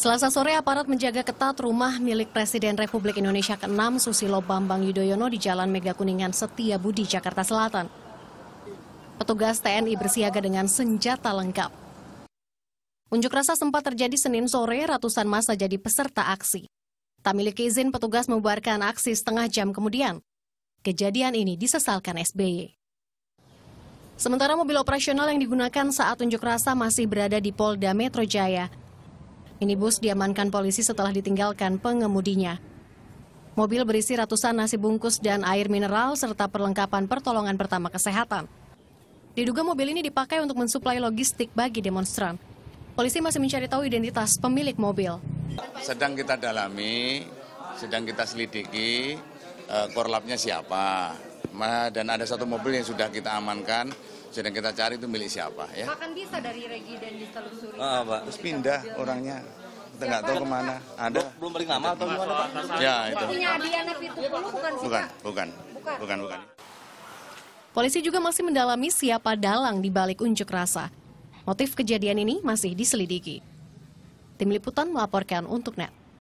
Selasa sore, aparat menjaga ketat rumah milik Presiden Republik Indonesia ke-6 Susilo Bambang Yudhoyono di Jalan Mega Kuningan Setia Budi, Jakarta Selatan. Petugas TNI bersiaga dengan senjata lengkap. Unjuk rasa sempat terjadi Senin sore, ratusan masa jadi peserta aksi. Tak miliki izin, petugas membuarkan aksi setengah jam kemudian. Kejadian ini disesalkan SBY. Sementara mobil operasional yang digunakan saat unjuk rasa masih berada di Polda Metro Jaya, Minibus diamankan polisi setelah ditinggalkan pengemudinya. Mobil berisi ratusan nasi bungkus dan air mineral serta perlengkapan pertolongan pertama kesehatan. Diduga mobil ini dipakai untuk mensuplai logistik bagi demonstran. Polisi masih mencari tahu identitas pemilik mobil. Sedang kita dalami, sedang kita selidiki, eh, korlapnya siapa dan ada satu mobil yang sudah kita amankan sedang kita cari itu milik siapa ya. akan bisa dari regi dan ditelusuri. Ah, Pak, terus pindah orangnya. Kita nggak tahu kemana. Ada. Belum balik nama atau gimana Pak? Ya itu. Punya Adiana itu bukan sih Bukan, bukan. Bukan, bukan. bukan. Polisi juga masih mendalami siapa dalang di balik unjuk rasa. Motif kejadian ini masih diselidiki. Tim Liputan melaporkan untuk NET.